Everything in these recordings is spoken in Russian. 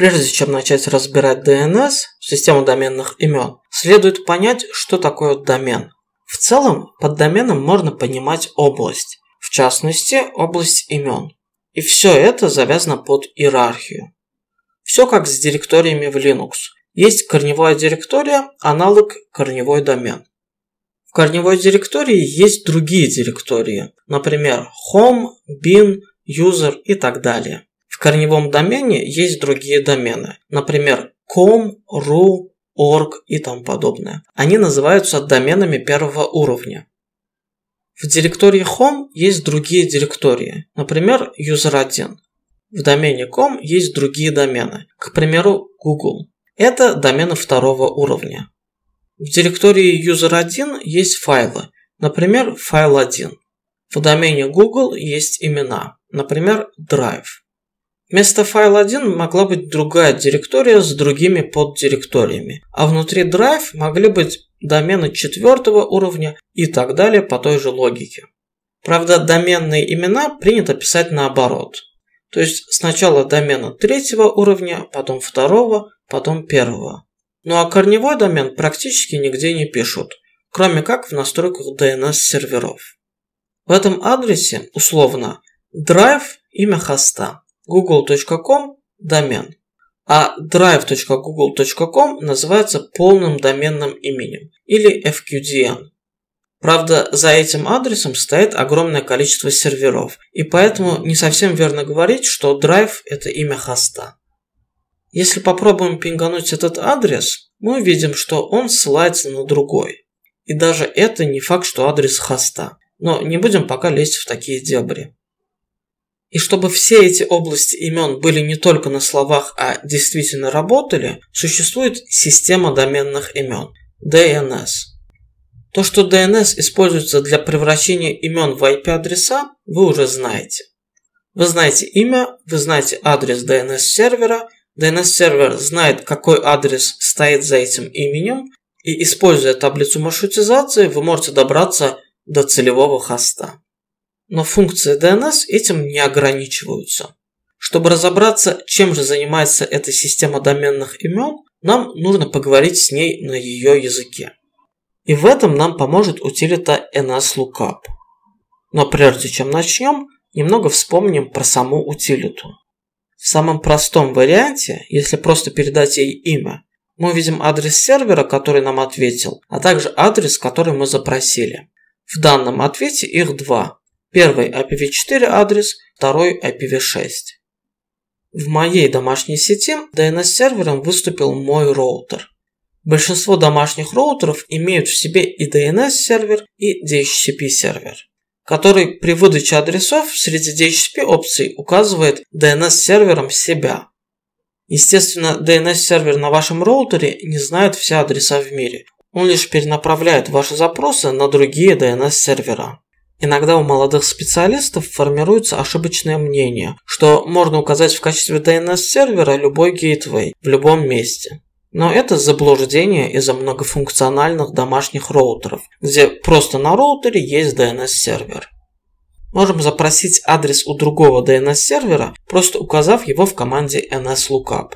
Прежде чем начать разбирать DNS, систему доменных имен, следует понять, что такое домен. В целом, под доменом можно понимать область, в частности, область имен. И все это завязано под иерархию. Все как с директориями в Linux. Есть корневая директория, аналог корневой домен. В корневой директории есть другие директории, например, home, bin, user и так далее корневом домене есть другие домены. Например, com, ru, org и тому подобное. Они называются доменами первого уровня. В директории home есть другие директории, например, user1. В домене com есть другие домены, к примеру, Google. Это домены второго уровня. В директории user1 есть файлы, например, файл 1. В домене Google есть имена, например, Drive. Вместо файла 1 могла быть другая директория с другими поддиректориями, а внутри drive могли быть домены четвертого уровня и так далее по той же логике. Правда, доменные имена принято писать наоборот. То есть сначала домена третьего уровня, потом второго, потом первого. Ну а корневой домен практически нигде не пишут, кроме как в настройках DNS-серверов. В этом адресе, условно, drive имя хоста, google.com – домен, а drive.google.com называется полным доменным именем или FQDN. Правда, за этим адресом стоит огромное количество серверов, и поэтому не совсем верно говорить, что Drive – это имя хоста. Если попробуем пингануть этот адрес, мы увидим, что он ссылается на другой. И даже это не факт, что адрес хоста. Но не будем пока лезть в такие дебри. И чтобы все эти области имен были не только на словах, а действительно работали, существует система доменных имен – DNS. То, что DNS используется для превращения имен в IP-адреса, вы уже знаете. Вы знаете имя, вы знаете адрес DNS-сервера, DNS-сервер знает, какой адрес стоит за этим именем, и используя таблицу маршрутизации, вы можете добраться до целевого хоста но функции DNS этим не ограничиваются. Чтобы разобраться, чем же занимается эта система доменных имен, нам нужно поговорить с ней на ее языке. И в этом нам поможет утилита NSLookup. Но прежде чем начнем, немного вспомним про саму утилиту. В самом простом варианте, если просто передать ей имя, мы видим адрес сервера, который нам ответил, а также адрес, который мы запросили. В данном ответе их два Первый IPv4 адрес, второй IPv6. В моей домашней сети DNS-сервером выступил мой роутер. Большинство домашних роутеров имеют в себе и DNS-сервер, и DHCP-сервер, который при выдаче адресов среди DHCP-опций указывает DNS-сервером себя. Естественно, DNS-сервер на вашем роутере не знает все адреса в мире. Он лишь перенаправляет ваши запросы на другие DNS-сервера. Иногда у молодых специалистов формируется ошибочное мнение, что можно указать в качестве DNS-сервера любой гейтвей в любом месте. Но это заблуждение из-за многофункциональных домашних роутеров, где просто на роутере есть DNS-сервер. Можем запросить адрес у другого DNS-сервера, просто указав его в команде nslookup.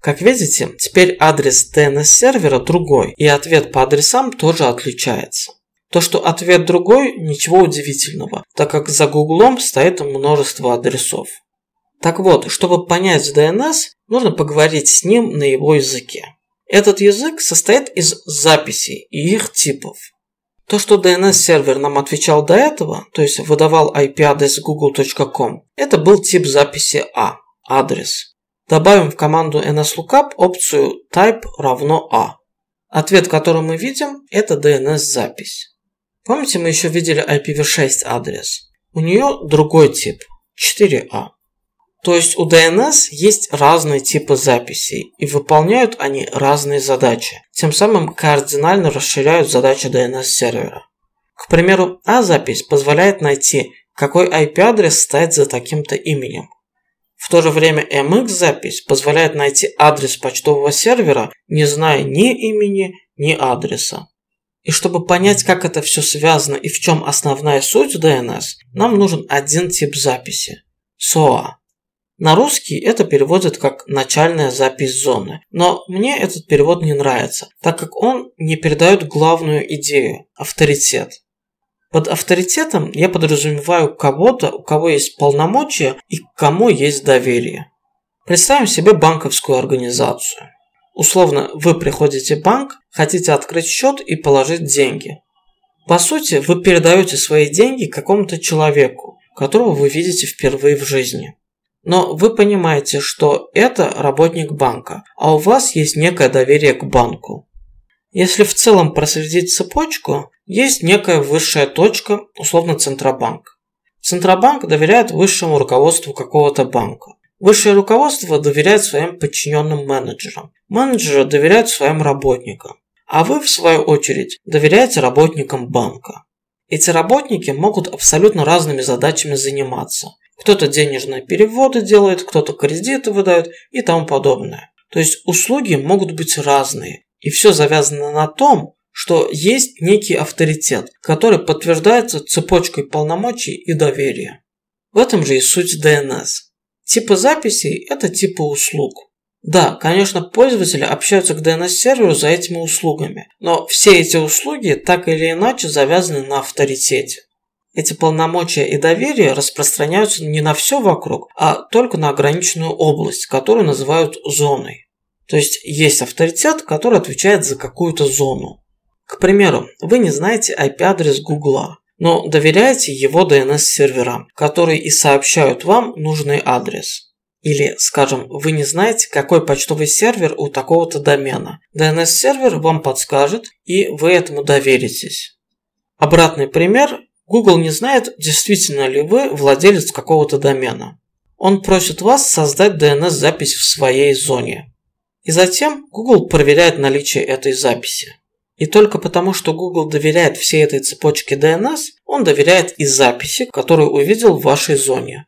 Как видите, теперь адрес DNS-сервера другой, и ответ по адресам тоже отличается. То, что ответ другой, ничего удивительного, так как за гуглом стоит множество адресов. Так вот, чтобы понять DNS, нужно поговорить с ним на его языке. Этот язык состоит из записей и их типов. То, что DNS-сервер нам отвечал до этого, то есть выдавал IP-адрес google.com, это был тип записи A, а адрес. Добавим в команду nslookup опцию type равно A. А». Ответ, который мы видим, это DNS-запись. Помните, мы еще видели IPv6 адрес? У нее другой тип, 4 a а. То есть у DNS есть разные типы записей, и выполняют они разные задачи, тем самым кардинально расширяют задачи DNS-сервера. К примеру, A запись позволяет найти, какой IP-адрес стоит за таким-то именем. В то же время MX-запись позволяет найти адрес почтового сервера, не зная ни имени, ни адреса. И чтобы понять, как это все связано и в чем основная суть DNS, нам нужен один тип записи – SOA. На русский это переводят как «начальная запись зоны», но мне этот перевод не нравится, так как он не передает главную идею – авторитет. Под авторитетом я подразумеваю кого-то, у кого есть полномочия и к кому есть доверие. Представим себе банковскую организацию – Условно, вы приходите в банк, хотите открыть счет и положить деньги. По сути, вы передаете свои деньги какому-то человеку, которого вы видите впервые в жизни. Но вы понимаете, что это работник банка, а у вас есть некое доверие к банку. Если в целом проследить цепочку, есть некая высшая точка, условно Центробанк. Центробанк доверяет высшему руководству какого-то банка. Высшее руководство доверяет своим подчиненным менеджерам. Менеджеры доверяют своим работникам. А вы, в свою очередь, доверяете работникам банка. Эти работники могут абсолютно разными задачами заниматься. Кто-то денежные переводы делает, кто-то кредиты выдает и тому подобное. То есть услуги могут быть разные. И все завязано на том, что есть некий авторитет, который подтверждается цепочкой полномочий и доверия. В этом же и суть ДНС – Типы записей – это типы услуг. Да, конечно, пользователи общаются к DNS-серверу за этими услугами, но все эти услуги так или иначе завязаны на авторитете. Эти полномочия и доверие распространяются не на все вокруг, а только на ограниченную область, которую называют зоной. То есть есть авторитет, который отвечает за какую-то зону. К примеру, вы не знаете IP-адрес Гугла, но доверяйте его DNS-серверам, которые и сообщают вам нужный адрес. Или, скажем, вы не знаете, какой почтовый сервер у такого-то домена. DNS-сервер вам подскажет, и вы этому доверитесь. Обратный пример. Google не знает, действительно ли вы владелец какого-то домена. Он просит вас создать DNS-запись в своей зоне. И затем Google проверяет наличие этой записи. И только потому, что Google доверяет всей этой цепочке DNS, он доверяет и записи, которую увидел в вашей зоне.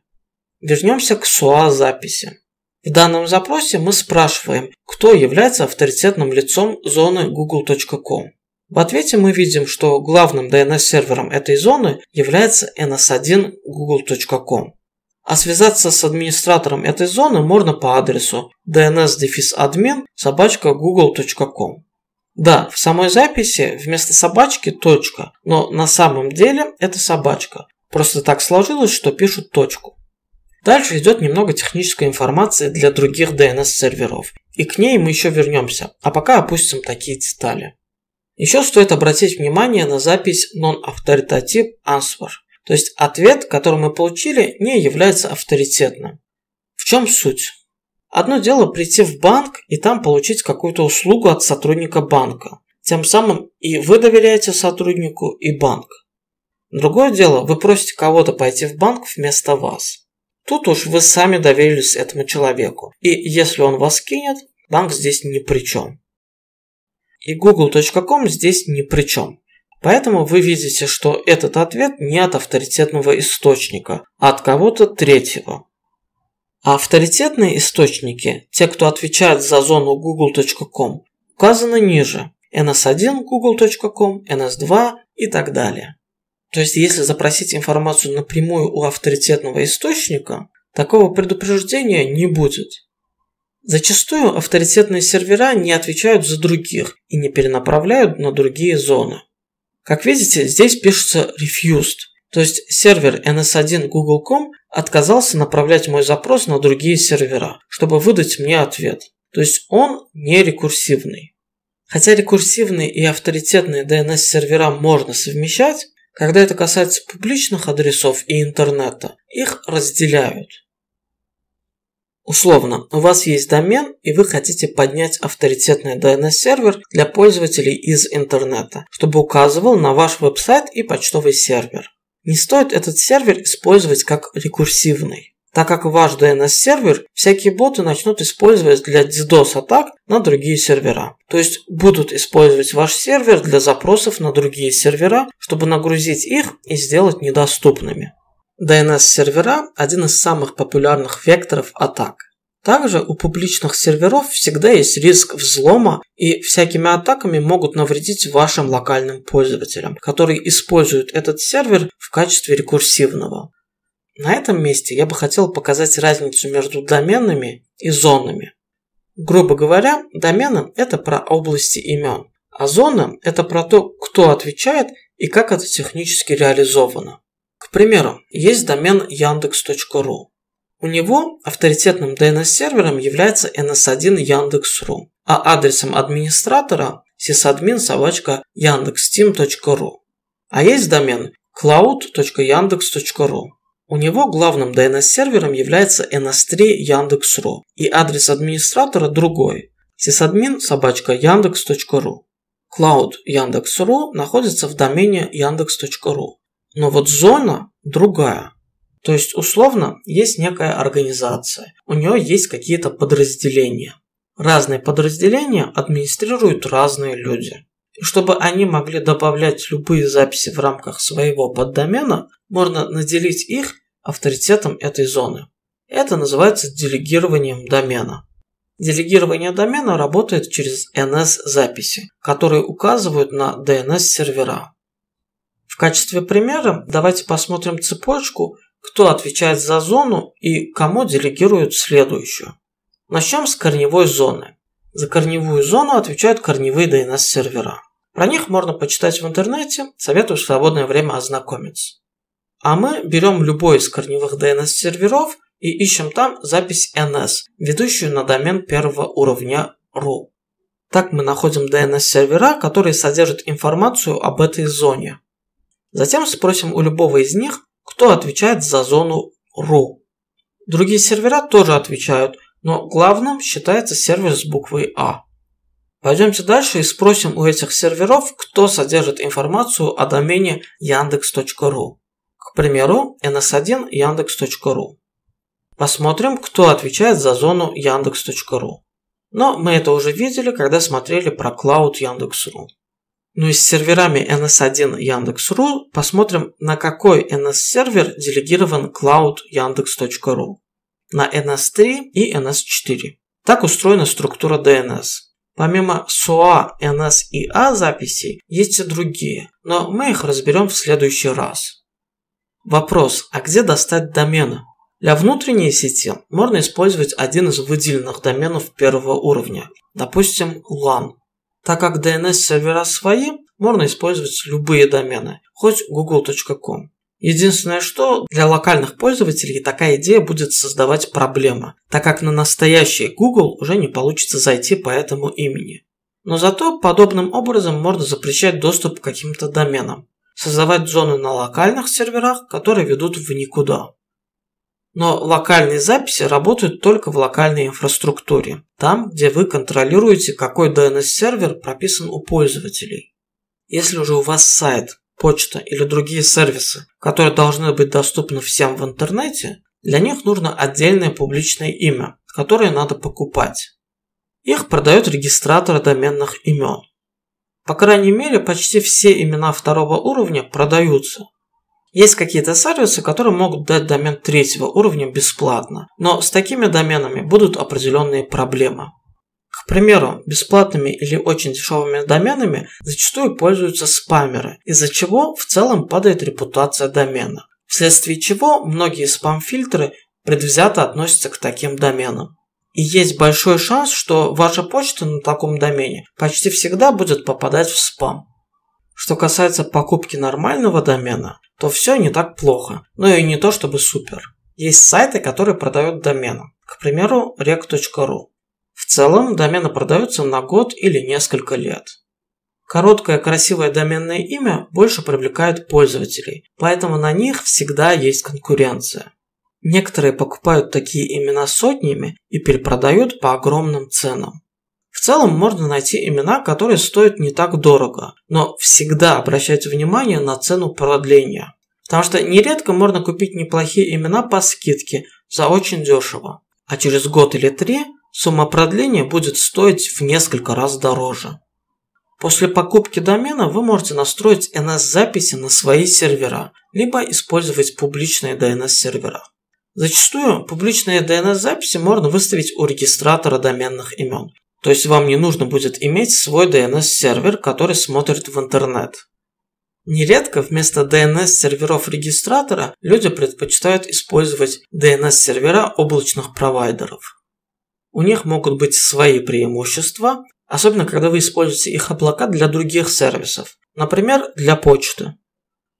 Вернемся к SOA записи. В данном запросе мы спрашиваем, кто является авторитетным лицом зоны google.com. В ответе мы видим, что главным DNS-сервером этой зоны является ns1 google.com. А связаться с администратором этой зоны можно по адресу dns-admin google.com. Да, в самой записи вместо собачки точка, но на самом деле это собачка. Просто так сложилось, что пишут точку. Дальше идет немного технической информации для других DNS-серверов, и к ней мы еще вернемся, а пока опустим такие детали. Еще стоит обратить внимание на запись non-авторитатив answer, то есть ответ, который мы получили, не является авторитетным. В чем суть? Одно дело прийти в банк и там получить какую-то услугу от сотрудника банка. Тем самым и вы доверяете сотруднику, и банк. Другое дело, вы просите кого-то пойти в банк вместо вас. Тут уж вы сами доверились этому человеку. И если он вас кинет, банк здесь ни при чем. И google.com здесь ни при чем. Поэтому вы видите, что этот ответ не от авторитетного источника, а от кого-то третьего. А авторитетные источники, те, кто отвечает за зону google.com, указаны ниже. NS1 google.com, NS2 и так далее. То есть, если запросить информацию напрямую у авторитетного источника, такого предупреждения не будет. Зачастую авторитетные сервера не отвечают за других и не перенаправляют на другие зоны. Как видите, здесь пишется refused, то есть сервер ns1google.com отказался направлять мой запрос на другие сервера, чтобы выдать мне ответ. То есть он не рекурсивный. Хотя рекурсивные и авторитетные DNS-сервера можно совмещать, когда это касается публичных адресов и интернета, их разделяют. Условно, у вас есть домен, и вы хотите поднять авторитетный DNS-сервер для пользователей из интернета, чтобы указывал на ваш веб-сайт и почтовый сервер. Не стоит этот сервер использовать как рекурсивный, так как ваш DNS-сервер всякие боты начнут использовать для DDoS-атак на другие сервера. То есть будут использовать ваш сервер для запросов на другие сервера, чтобы нагрузить их и сделать недоступными. DNS-сервера – один из самых популярных векторов атак. Также у публичных серверов всегда есть риск взлома и всякими атаками могут навредить вашим локальным пользователям, которые используют этот сервер в качестве рекурсивного. На этом месте я бы хотел показать разницу между доменами и зонами. Грубо говоря, домены – это про области имен, а зона – это про то, кто отвечает и как это технически реализовано. К примеру, есть домен yandex.ru. У него авторитетным DNS-сервером является NS1 Яндекс.ру, а адресом администратора sysadmin собачка яндекс.steam.ru. А есть домен cloud.yandex.ru. У него главным DNS-сервером является NS3 Яндекс.ру и адрес администратора другой – sysadmin собачка яндекс.ру. Cloud Яндекс.ру находится в домене yandex.ru, Но вот зона другая – то есть, условно, есть некая организация, у нее есть какие-то подразделения. Разные подразделения администрируют разные люди. И чтобы они могли добавлять любые записи в рамках своего поддомена, можно наделить их авторитетом этой зоны. Это называется делегированием домена. Делегирование домена работает через NS-записи, которые указывают на DNS-сервера. В качестве примера давайте посмотрим цепочку, кто отвечает за зону и кому делегируют следующую. Начнем с корневой зоны. За корневую зону отвечают корневые DNS-сервера. Про них можно почитать в интернете, советую в свободное время ознакомиться. А мы берем любой из корневых DNS-серверов и ищем там запись NS, ведущую на домен первого уровня .ru. Так мы находим DNS-сервера, которые содержат информацию об этой зоне. Затем спросим у любого из них, кто отвечает за зону RU. Другие сервера тоже отвечают, но главным считается сервер с буквой А. Пойдемте дальше и спросим у этих серверов, кто содержит информацию о домене yandex.ru. К примеру, ns1 yandex.ru. Посмотрим, кто отвечает за зону yandex.ru. Но мы это уже видели, когда смотрели про Cloud Яндекс.ру. Ну и с серверами NS1 Яндекс.ру посмотрим, на какой NS-сервер делегирован cloud Яндекс.ру. На NS3 и NS4. Так устроена структура DNS. Помимо SOA, NS и A записей есть и другие, но мы их разберем в следующий раз. Вопрос, а где достать домены? Для внутренней сети можно использовать один из выделенных доменов первого уровня, допустим LAN так как DNS-сервера свои, можно использовать любые домены, хоть google.com. Единственное, что для локальных пользователей такая идея будет создавать проблемы, так как на настоящий Google уже не получится зайти по этому имени. Но зато подобным образом можно запрещать доступ к каким-то доменам, создавать зоны на локальных серверах, которые ведут в никуда. Но локальные записи работают только в локальной инфраструктуре, там, где вы контролируете, какой DNS-сервер прописан у пользователей. Если уже у вас сайт, почта или другие сервисы, которые должны быть доступны всем в интернете, для них нужно отдельное публичное имя, которое надо покупать. Их продают регистраторы доменных имен. По крайней мере, почти все имена второго уровня продаются, есть какие-то сервисы, которые могут дать домен третьего уровня бесплатно, но с такими доменами будут определенные проблемы. К примеру, бесплатными или очень дешевыми доменами зачастую пользуются спамеры, из-за чего в целом падает репутация домена, вследствие чего многие спам-фильтры предвзято относятся к таким доменам. И есть большой шанс, что ваша почта на таком домене почти всегда будет попадать в спам. Что касается покупки нормального домена, то все не так плохо, но ну и не то чтобы супер. Есть сайты, которые продают домены, к примеру, rec.ru. В целом, домены продаются на год или несколько лет. Короткое красивое доменное имя больше привлекает пользователей, поэтому на них всегда есть конкуренция. Некоторые покупают такие имена сотнями и перепродают по огромным ценам. В целом можно найти имена, которые стоят не так дорого, но всегда обращайте внимание на цену продления. Потому что нередко можно купить неплохие имена по скидке за очень дешево, а через год или три сумма продления будет стоить в несколько раз дороже. После покупки домена вы можете настроить NS-записи на свои сервера, либо использовать публичные DNS-сервера. Зачастую публичные DNS-записи можно выставить у регистратора доменных имен, то есть вам не нужно будет иметь свой DNS-сервер, который смотрит в интернет. Нередко вместо DNS-серверов регистратора люди предпочитают использовать DNS-сервера облачных провайдеров. У них могут быть свои преимущества, особенно когда вы используете их облака для других сервисов, например, для почты.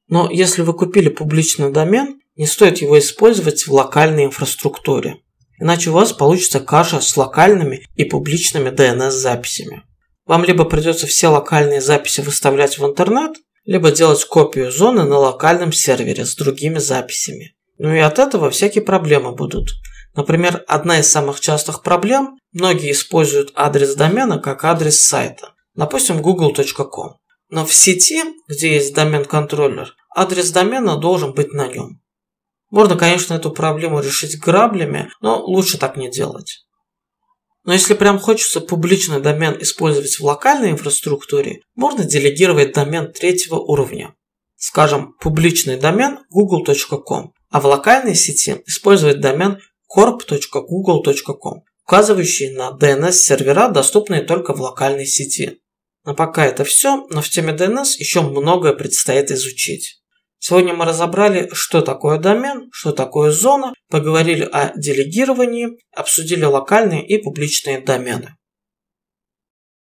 Но если вы купили публичный домен, не стоит его использовать в локальной инфраструктуре иначе у вас получится каша с локальными и публичными DNS-записями. Вам либо придется все локальные записи выставлять в интернет, либо делать копию зоны на локальном сервере с другими записями. Ну и от этого всякие проблемы будут. Например, одна из самых частых проблем – многие используют адрес домена как адрес сайта, допустим, google.com. Но в сети, где есть домен-контроллер, адрес домена должен быть на нем. Можно, конечно, эту проблему решить граблями, но лучше так не делать. Но если прям хочется публичный домен использовать в локальной инфраструктуре, можно делегировать домен третьего уровня. Скажем, публичный домен google.com, а в локальной сети использовать домен corp.google.com, указывающий на DNS-сервера, доступные только в локальной сети. Но пока это все, но в теме DNS еще многое предстоит изучить. Сегодня мы разобрали, что такое домен, что такое зона, поговорили о делегировании, обсудили локальные и публичные домены.